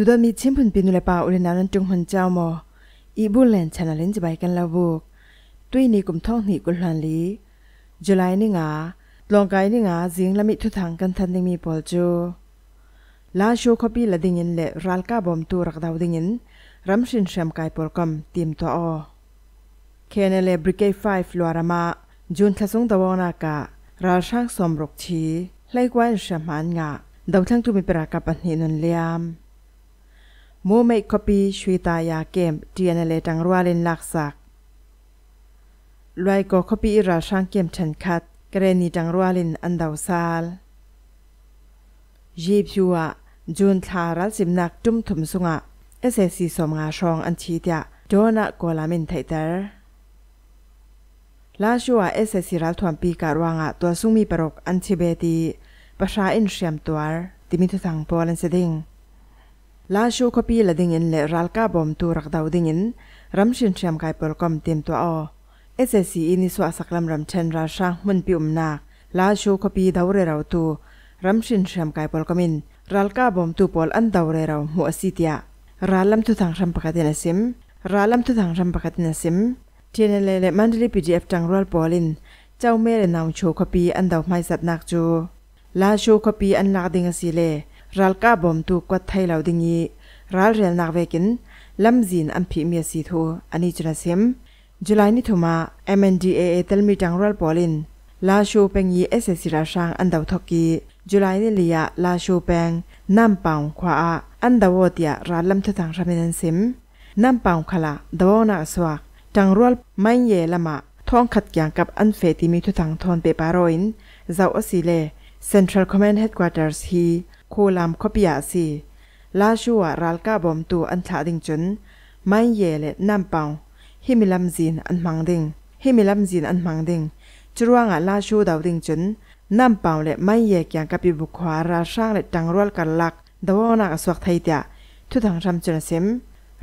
ดูดมีชิมพุนปีนุเลปาอุเลนานันจงหันเจ้ามออีบุเลนชนะเล่นจะไปกันลาบุกด้ยนี่กุมท่องหนีกุลหันลีจุลัยนี่งาลองกายนี่งาจิงละมิทุทางกันทันดิมีปอลจูลาชูคบีละดิเงินเล่รัลกาบอมตูรักดาวดิเงินรัมชินแชมกายปอลกำมตีมตัวออเคเนเลบริเกไฟฟลัวรามาจุนทะสงตะวงนากะราช่างสมรกชี ไล่กวนแชมันงาดาวทั้งตุมีปรากาปันหินนเลียมโมเมคอปีชวีตายาเกมเดียนเลตังรัวเลนลักสักลวยก็คอปีราช่างเกมฉันคัดกรณีตังรัวเลนอันดาวซาลยีบิัวจูนทารัลสิมนักจุมถุมสุงะเอเซซีสมงาชองอันชีเตียโจนะกอลามินไทเตอร์ลาชัวเอเซซีรัลทวนปีการวางะตัวซุงมีปรกอันชิเบตีประชาอินเชียมตัวติมิทุสังปอลันเซดิงลาชูคปีละดิิงเลรัลกาบอมตูรักดาวดิิงรัมชินเชียมกายปลกอมเตยมตัวอเอสเอซีอินิสวาสักลำรัมเชนราชามันปิอุมนาลาชูคปีดาวเรราตูรัมชินเชียมกายปลกอมินรัลกาบอมตูปอลอันดาวเรราหัวสิทยารัลลัมทุทางรัมปกตินสิมรัลลัมทุทางรัมปกตินสิมเทนเลเลมันริปีดีเอฟจังรัลปอลินเจ้าเมลนาวชูคปีอันดาวไม่สัตนักจูลาชูคปีอันลักดิงสิเลรัลกาบอมตูกวัดไทยเหล่าดิงีรัลเรียนนักเวกินลำจีนอันพิมีสีทูอันนี้จเสียมจุลัยนิทุมา MNDAA เตลมีจังรัลบอลินลาชูเปงยีเอสเอสิราชังอันดาวทกีจุลัยนิลียาลาชูเปงน้ำปังขวาอันดาวเดียรัลลำทุตังรามินันเยมน้ำปังขลาดาวนาสวักจังรัลไม่เยละมาท้องขัดแย้งกับอันเฟติมีทุตังทอนเปปารอินเจ้าอสิเล Central Command Headquarters ฮีโคลามคอปิยาสีลาชัวรัลกาบอมตัวอันชาดิงจนไม่เยเลยน้ำเปล่าฮิมิลัมจินอันมังดิงฮิมิลัมจินอันมังดิงจรวงอ่ะลาชัวดาวดิงจนน้ำเปล่าเลยไม่เยกแกงกับบุคว้าราช่างเลยจังรัลกันลักดาวนักสวกไทยเดียทุกทางรำจนเสม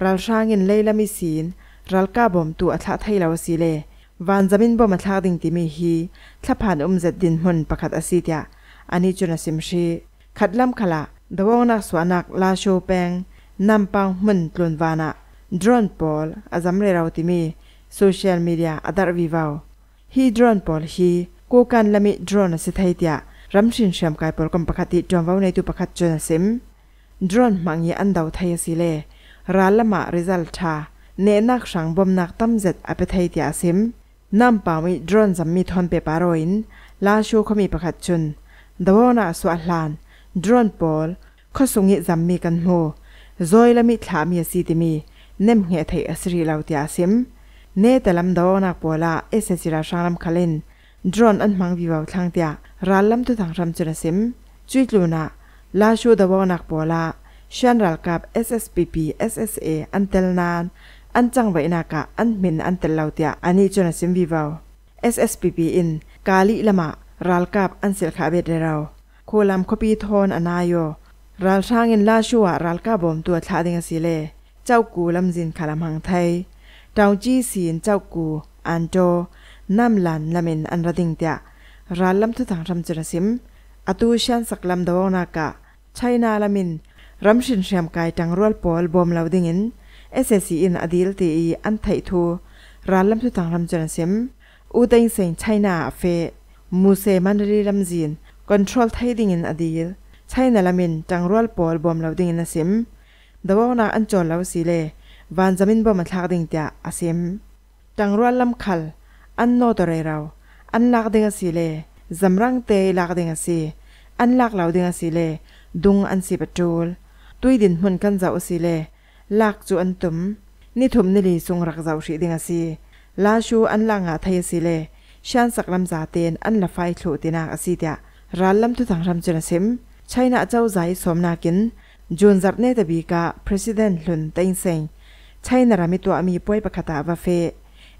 รัลช่างเงินเลยละมีสินรัลกาบอมตัวอัชาไทยลาวสีเลยวันจะมินบอมอัชาดิงติมีฮีทับผ่านอุ้มเจ็ดดินหุนประคัดอาศเดียอันนี้จนเสมชีขัดลำขละดวงนักสวนักลาโชเปงนำปังมันกลนวานะดรอนปอลอาจำเรราติมีโซเชียลมีเดียอดารวิวาวฮีดรอนปอลฮีกูการละมิดรอนสิทธิเดียรำชินเชียมกายปอลกมปะคติจอมวาวในตุปะคตจนสิมดรอนมังยีอันดาวไทยสิเลรัาละมาริซัลชาเนนักสังบมนักตั้มเจ็ดอเปไทยเดียสิมนำป่ามิดรอนจำมีทอนเปปารอินลาชูเขมีประคัจชนดาวนาสวัลลาน drone pol khosungi zammi kan mo zoilami thlami si timi nem nge thei asri lautia sim ne talam do na pola ssc ra sharam khalen drone an mang biwaw thlangtia ralam tu thang ram chura sim chuitluna la shu da bonak pola shan ral kap sspp ssa antelnan an chang vai na ka an min an tel lautia ani chuna sim biwaw sspp in kali lama ral kap an sel kha be de rao คูลัมคปีทอนอนายโอรัลช่างอินลาชัวรัลกาบอมตัวทาดิงสิเลเจ้ากูลำจินคาลำหังไทย เจ้าจีสีนเจ้ากูอันโจ น้ำหลันละเมนอันระดิงเตียรัลลำทุถังรำจุรสิม อตูเชียนสักลำดาวนากะไชนาละมินรำชินเชียมกายจังรวลปอลบอมลาวดิงินเอสเอซีอินอดีลตีอันไททูรัลลำทุถังรำจุรสิม อูดังเซงไชนาเฟมูเซมันรีลำจิน control thai ding in adil chai na lamin changrual pol bom lo ding in asim dawaw na an chon lo si le van zamin bom athak ding tia asim changrual lam khal an no to re raw an lak ding asi le zamrang te lak ding asi an lak lo ding asi le dung an si patrol tui din hun kan zau si le lak chu an tum ni thum ni li sung rak zau shi ding asi la shu an la nga thai si le shan sak lam za ten an la fai thlu tina asi tia รัลลัมทุทังรัมจุนเซมไชนาเจ้าใจสมนากิน จูนจับเนตบีกาประธานลุนเต็งเซงไชน่ารามิตัวมีป่วยประคตาวาเฟ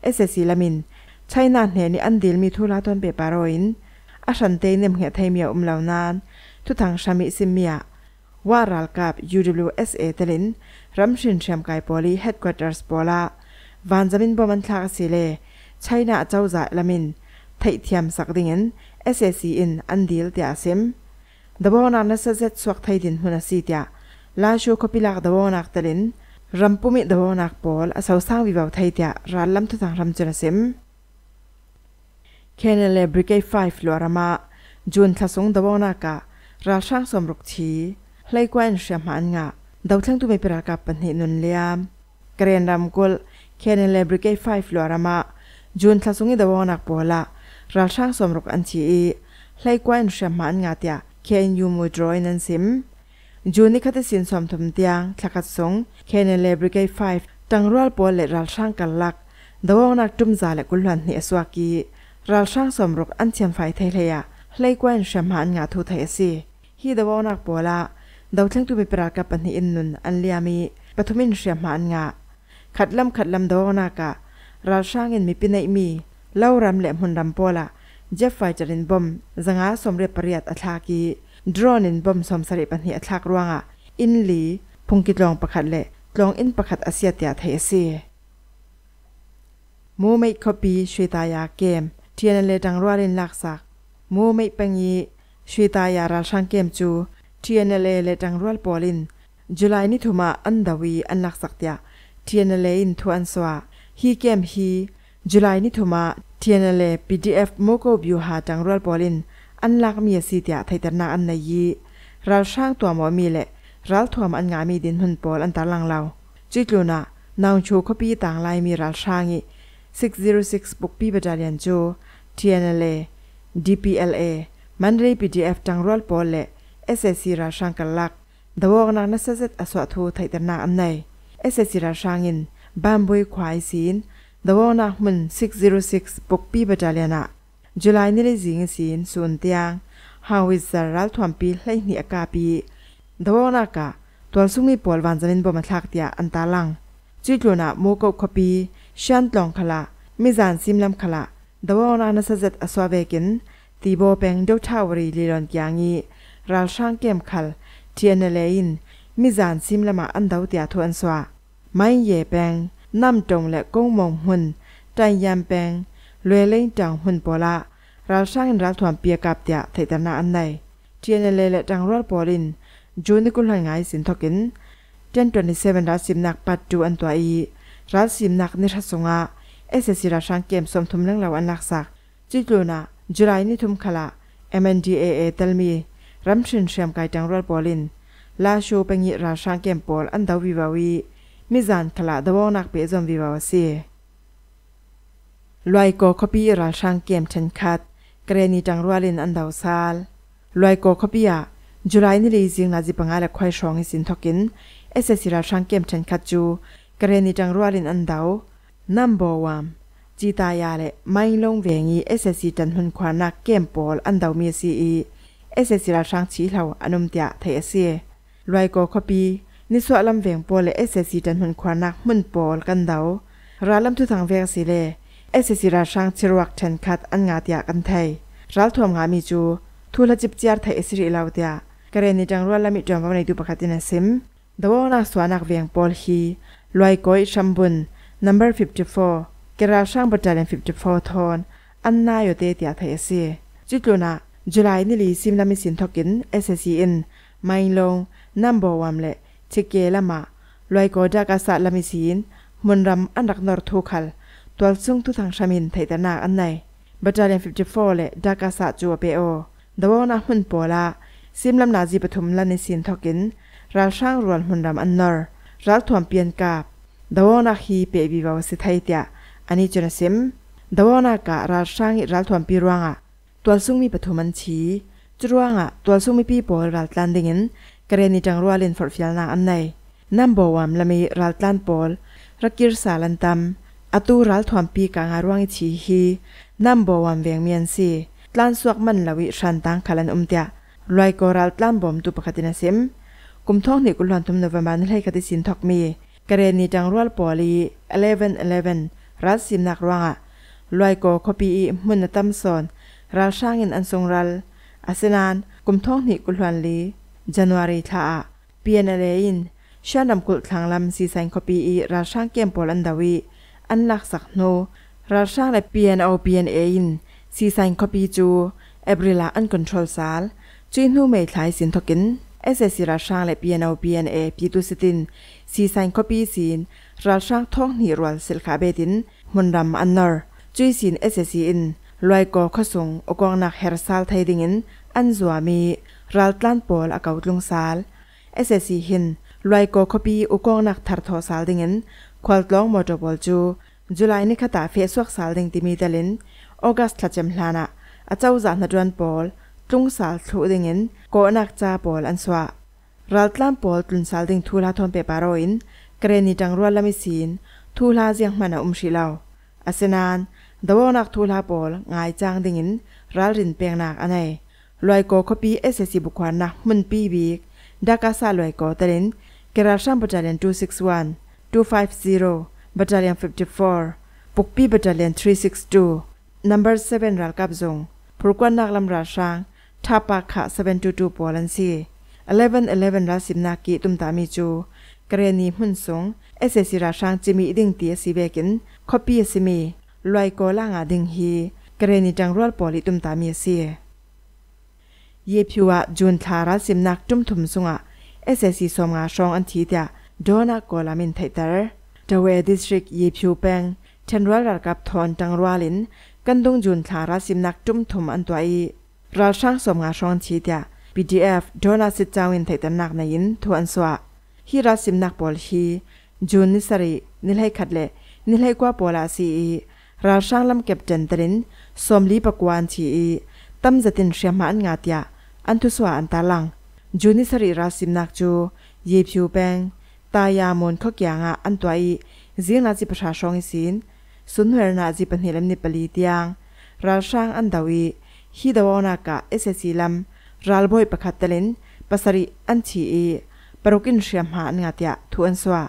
เอเซซิลามินไชนาเหนี่อันดิลมีทุลาตอนเปปารอินอาชันเตนเนมเหตไทยมีอุมเหล่านานทุทังชามิซิมิมีว่ารัลกับ UWSA เตลินรัมชินเชมไกปอลีฮดควอเตอร์สโปอลาวันจามินบอมันทากสิเลไชนาเจ้าใจลามิน ไทยเทียมสักดิ่งน s s e ซีอินอันดิลเดียสิมดับวนักนักเสดสวักไทยดินหุ่นสีเดียลาชูคบิลักดับวนักเตลินรัมพุมิดับวนักบอลสาวสรางวิบาวไทยเดียรัลลัมทุตังรัมจุนสิมเคนเลบริกเกย์ไฟฟ์ลัวรามาจูนทัศงดับวนักะรัลชังสมรุกชีไลกวนเชียมันงะดาวเทังตุวไม่เประกับปัญหานุนเลียมเกรนรัมกุลเคนเลบริกเกย์ไฟฟ์ลัวรามาจูนทัศงิดับวนักบอลละราช่างสมรกอันชีไล่กวนเสียมันงาเตียเคนยูมูดรอยนันซิม จูนิคัตสินสมทมเตียงทักดสงเคนเลบริกไฟตังรัลปอลเลราช่างกันลักดาวนักจุมซาเลกุลันเนสวากีราช่างสมรกอันเชียนไฟไทยเลยไล่กวนเสียมันงาทูไทยสิฮีดาวนักปอละดาวทั้งตัวไปปรากับปนิอินนุนอันเลียมีปฐมินเชียมันงาขัดลำขัดลำดาวนักะราช่างเงินมีปินมีเล่ารำแลลมหุ่นรำปวละเจฟไฟจะรินบอมสังอาสมเรียบปริยัตอัทากี ดรอนินบอมสมสริปันหาอัทากรวงอ่ะอินลีพงกิดลองประคัดเละลองอินประคัดอาเซียตยาเทเซมูไม่คอปีชวยตายาเกมเทียนเลดังรัวเรนลักษักมูไม่ปังยีชวยตายาราชังเกมจูเทียนเลเลดังรัวปอลินจุลัยนิทุมาอันดาวีอันลักษักตยาเทียนเลอินทวนสวาฮีเกมฮีจุลัยนิทุมาเทียนเล่ PDF โมโกบิวหาจังรัลปอลินอันลักมีสีเตียไทยตนาอันนายเราช่างตัวหมอมีแหละรัลทวมอันงามีดินหุ่นปอลอันตาลังเราจิตลูนะนางชูคปีต่างลายมีรัลช่างอี606บุกปีบดาเลียนโจ t n l ่ DPLA มันรี PDF จังรัลปอลเละ SSC รลช่างกันลักดาวกนักนัสเซตอสวตทุไทยตนาอันไหน SSC ราชางินบ้านบุยควายศีน the wona hun 606 pokpi bataliana july ni jing sin sun tiang hawi zaral thwam pi hlai ni aka pi the wona ka tol sungi pol wan zanin bom thak tia anta lang chuitlona mo ko khopi shantlong khala mizan simlam khala the wona na sajat aswabekin tibo peng do thawri liron kyangi ral shang kem khal tianalein mizan simlama andau tia thon swa mai ye peng น้ำจงและก้งมองหุ่นใจยามแปงเลือเล่งจังหุ่นปอละเราสร้างรักถวมเปียกับเดียเทตนาอันใดเทียนเลและจังรอดปอลินจูนิกุลหงายสินทกินเจนตวนเซเวนรัสิมนักปัจจุอันตัวอีรัสิมนักนิทัศงะเอสเซซิราชังเกมสมทุมเรื่องเราอันลักศักจิตลุนะจุไรนิทุมขละ MNDAA ตลมีรัมชินเชียมกายจังรอดปอลินลาชูเป็นยิราชังเกมปอลอันดาวิวาวีมิซันทละดบอนักเปซอมวิวาวเซลอยโกคอปีราช่างเกมเชนคัดเกรนีจังรัวลินอันดาวซาลลอยโกคอปียาจุไรนี่รีซิงนาจิปังอาละควายชองสินทอกินเอเซซิราช่างเกมเชนคัดจูเกรนีจังรัวลินอันดาวนัมเบอร์วันจีตายาเลไม่ลงเวงีเอเซซีจันหุนควานักเกมปอลอันดาวมีซีอีเอเซซิราช่างชีเหล่าอนุมเตียเทเซีลอยโกคอปีนิสวลำเวียงปอลและเอสเซซีดันหุนควานักมุนปอลกันเดาราลำทุทางเวียงสิเลเอสเซซีราช่างชิรวักเทนคัดอันงาตยากันไทยรัลทวมงามีจูทูลจิบเจียร์ไทยเอสริลาวตยากระเรนิจังรัวละมิจอมวันในดูปกตินะซิมดาวนาสวนักเวียงปอลฮีลอยก้อยชัมบุน number 54กระราช่างบัจจัย54ทอนอันนายอยู่เตียไทยเอซีจุดลูนะจุลายนิลีซิมลามิสินทอกินเอสเซซีอินไม่ลงนัมเบอวเลชิเกลมาลอยกอดากาสะลามิสินมุนรำอันรักนอร์ทูคัลตัวซุงทุทางชามินไทตนาอันไหนบัตรเลนฟิฟ54และดากาสะจัวเปโอดาวนาหุ่นโปลาซิมลำนาจีปฐุมลานิสินทอกินราช่างรวนมุนรำอันนอร์รัลทวมเปียนกาบดาวนาฮีเปบีบาวสิไทเตียอันนี้จนซิมดาวนาการาช่างอิรัลทวมปีรวงอะตัวซุงมีปฐุมันชีจรวงอะตัวซุงมีปีโปรัลตันดิงินกรณีจังรัวเล่นฟอร์ฟิลนาอันไหนนัมบอวามละมีรัลตันปอลรักกิรสาลันตัมอตูรัลทวมปีกางารวงอิชีฮีนัมบอวามเวียงเมียนซีตลานสวกมันละวิชันตังคลันอุมเตียลอยกอรัลตันบอมตุปกตินาซิมกุมท้องเนกุลันทุมนวมันให้กติสินทอกมีกรณีจังรัวปอลี11 11รัสซิมนักรวงอะลอยกอคอปีมุนตัมซอนรัลช่างินอันทรงรัลอาเซนานกุมท้องเนกุลันลีจันวารีท่าเปียนเลนชานำกุลทางลำซีแสงคอปีอีราช่างเกมปอลันดาวีอันลักสักโนราช่งและเปียนเอาเปียนเอินซีแสงคอปีจูเอบริลาอันคอนโทรลซาลจีนูไม่ทายสินทกินเอสเอสราช่งและเปียนเอาเปียนเอพีตุสตินซีแสงคอปีซีนราช่างท่องหนีรวลสิลขาเบดินมุนรัมอันนอร์จีซีนเอสเอสอินลอยกอขสงอกองนักเฮร์ซาลไทยดิงินอันจัวมีรัลตลันปอลอากาศลงสาลเอเซซีหินลอยโกคบีอุกองนักทัรทอสาลดิงินควอลตลองมอจบอลจูจุลายนิคตาเฟสวกสาลดิงติมีดลินออกัสทัจมลานะอาเจ้าจานดวนปอลตุงสาลทูดิงินโกนักจาปอลอันสวะรัลตลันปอลตุนสาลดิงทูลาทอนเปปารอินเกรนิจังรัวลามิสินทูลาเซียงมันอุมชิลาวอาเซนานดาวนักทูลาปอลไงจางดิงินรัลรินเปียงนักอันไหลอยกอคปีเอสเซซีบุควานะมันปีบีกดักาซาลอยกอเตลินกราชัมบัตรเลียน261 250บัตรเลียน54ปุกปีบัตรเลียน362 number 7รัลกับจงผูุกวันนักลำราชางท่าปากคะ722ปอลันซี1111รัสิบนากีตุมตามีจูกรณีหุ่นสงเอสเซซีราชางจิมีดิ่งตีสีเบกินคปีเอสมีลอยกอล่างอาดิ่งฮีกรณีจังรวลปอลิตุมตามีเซียยพิวะจุนทาราสิมนักจุมถุมสุงะเอสเอซีสมงาชองอันทีเดียโดนักกลามินไทเตอร์ดเวดิสทริกยพิวแปงเชนรัลรักับทอนจังรัวลิน กันดงจุนทาราสิมนักจุมถุมอันตัวอีราช่างสมงาชองอันทีเดีย BDF โดนาสิจาวินไทเตอร์นักนายินทวนสวะฮิราสิมนักบอลฮีจุนนิสรีนิลเฮคขัดเลนิลเฮกว่าปอลาซีอีราช่างลำเก็บจันตรินสมลีปกวานทีอีตั้มจะตินเชียมานงาตยาอันทุสวาอันตาลังจูนิสริราสิมนักจูเยพิวแปงตายามนขกยางะอันตัวอีเสียงนาจิประชาชงอิสินสุนเวรนาจิปันเหลมนิปลีเตียงราช่างอันดาวีฮิดาวนากะเอเซซิลัมรัลบอยประคัตเตลินปัสริอันชีอีปรุกินเชียมหาอันงาตยะทุอันสวา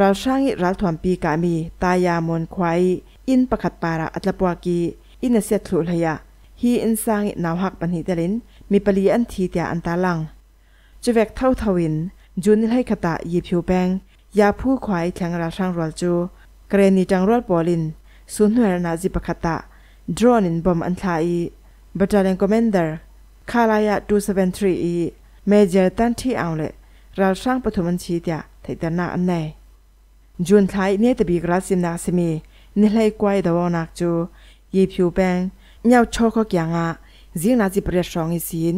ราช่างอิรัลถวมปีกามีตายามนควายอินประคัตปาระอัตลปวากีอินเสียทลุลยะฮีอินสร้างอินาวหักปันหิตเลินมีปลีอันทีเตียอันตาลังจูเวกเท่าทวินจุนให้ขตะยีผิวแบงยาผู้ควายแข็งราช่างรัลจูเกรนีจังรัดบอลินสูนหน่วยนาจิปขตะดรอนินบอมอันทายบัตรเลนคอมเมนเดอร์คาลายะดูเซเวนทรีอีเมเจอร์ตันที่เอาเลยราช่างปฐมันชีเตียไทยตนาอันไหนจุนท้ายเนี่ยตบีกราสิมนาสมีนี่ไลกวยดาวนักจูยีผิวแบงเงาโชกกยางอ่ะเสียงนาจีประชองอีสิน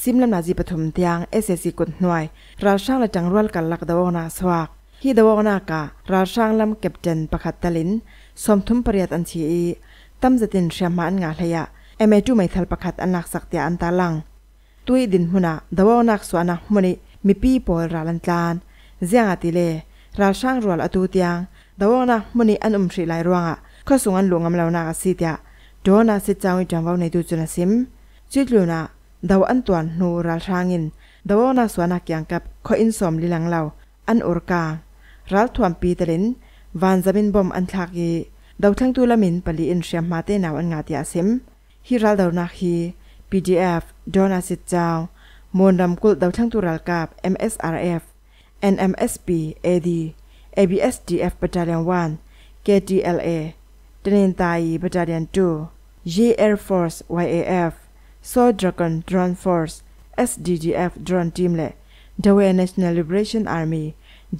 ซิมลำนาจีปฐมเตียงเอสเอซีกุดหน่วยราช่างละจังรวลกันลักดาวนาสวากทีดาวนากะราช่างลำเก็บเจนประคัดตลิน สมทุมปริยัตอันชีอีตั้มจะตินเชียมาันงาทยะเอเมจูไม่ทัลประคัดอันนักสักเตียอันตาลังตุยดินหุนาดาวนักสวนะมุนิมีปีปอลราลันตานเจียงอาติเลราช่างรวลอตูเตียงดาวนักมุนิอันอุมสรีไลรวงอ่ะข้อสุงันหลวงกาเลานากสิเตียโจนาสิจางวิจังวาวในดูจุนสิมชิตลูนาดาวอันตวนนูรัลางินดาวนาสวนักยังกับขออินสอมลิลังเราอันอุรการัลทวมปีตลินวานจะเป็นบอมอันทากีดาวทั้งตัวละมินปลีอินเชียมมาเตนาวอันงาติอาซิมฮิรัลดาวนาคี PDF ดอนาสิตจาวมนดำกุลดาวทั้งตัวรัลกับ MSRF NMSP AD ABSDF b a t t a l ว o n 1 KTLA ตนินตาย b a t t a l ว o n 2 G Air Force YAF Sodragon Drone Force SDDF Drone Team และ Dawe National l i b e r a t นอาร์มี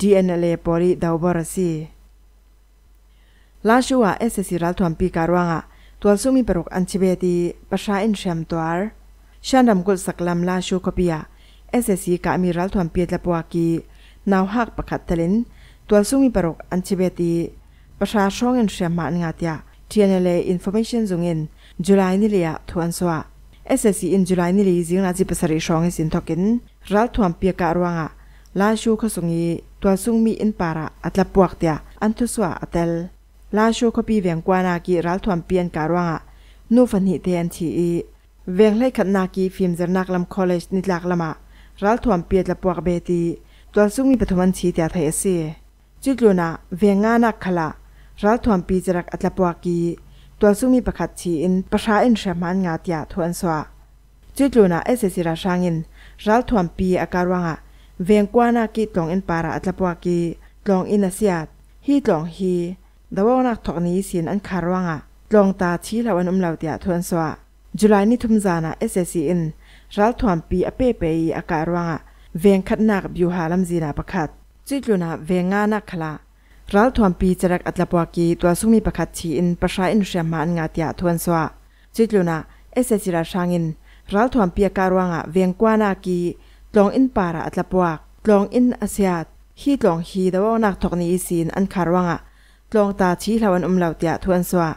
DNLA Pori Daubarasi ลาชัวเอสเซซิรัลทวมปีการว่างะตัวซุมีปรุกอันชิเบตีประชาอินเชมตัวร์ชันดมกุลสักลำลาชูคปียเอสซซิกามีรัลทวมเปียตะปวากีนาวฮักปะขัดทะลินตัวซุมีปรุกอันชิเบตีประชาช่องอินเชมมาอันงาตยาทีเนเลอินโฟเมชันซุงอินจุลัยนิลียทวนสวะ SSC in July ni li zing na ji pasari shong is in token ral thuam pia ka ruanga la shu kha sungi tua sung mi in para atla puak tia anthu swa atel la shu kha pi veng kwana ki ral thuam pian ka ruanga nu fan hi te an chi i veng lai khat na ki film zer nak lam college ni lak lama ral thuam pia tla puak be ti tua sung mi pathuman chi tia thai ase chitluna venga na khala ral thuam pi jarak atla puak ki ตัวซุมีประคัดชีอินประชาอินเชมันงาตยาทวนสวาจุดลูนาเอสเซซิราชางอินรัลทวนปีอาการวังะเวียงกวานากิตลองอินปาราอัตลปวากีตลองอินาเซียดฮีตลองฮีดาวนักทอกนี้สินอันคารวังะตลองตาชีลาวันอุมลาวตยาทวนสวาจุลายนิทุมจานาเอสเซซีอินรัลทวนปีอเปเปยอาการวังะเวียงคัดนักบิวฮาลัมจีนาประคัดจุดลูนาเวียงงานักขลารัลทวมปีจรักอัตลปวากีตัวสุมีประคัดชีอินประชาอินเชียมานงาติยาทวนสวาจิตลุนาเอเซจิราชางินรัลทวมปีการวังะเวียงกวานากีตลองอินปาระอัตลปวากตลองอินอาเซียฮีตลองฮีดาวนักทอกนีอินอันคารวังะตลองตาชีลาวันอุมเหล่าติยาทวนสวา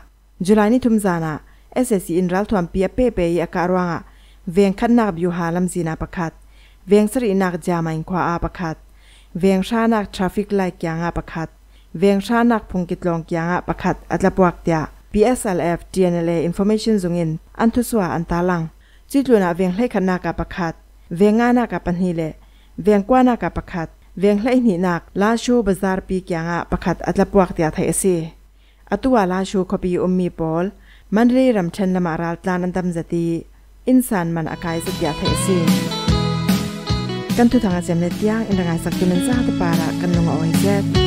จุลานิทุมจานาเอเซจิอินรัลทวมปีเปเปยอาการวังะเวียงขันนักบิวฮาลัมจีนาประคัดเวียงสรีนักจามัยควาอาประคัดเวียงชานักทราฟิกไลกยางอาประคัดเวียงชานักพงกิตลองกียงะประคัดอัตลปวักเตีย b s l f d n a Information จงอินอันทุสวาอันตาลังจิตลุนาเวียงให้ขนากับประคัดเวียงงานากับปัญหีเลเวียงกว่านากับประคัดเวียงเห่หนนักลาชูบซาร์ปีกียงะประคัดอัตลปวักเตียไทยเซอตัวลาชูคบีอุมมีบอลมันเรีรำเชนละมาราลตานันตมจตีอินสันมันอากายสุดยาไทยเซกันทุทางอาเซียเนตยงอินรังสักตุนันซาตปาระกันลงอวยเซ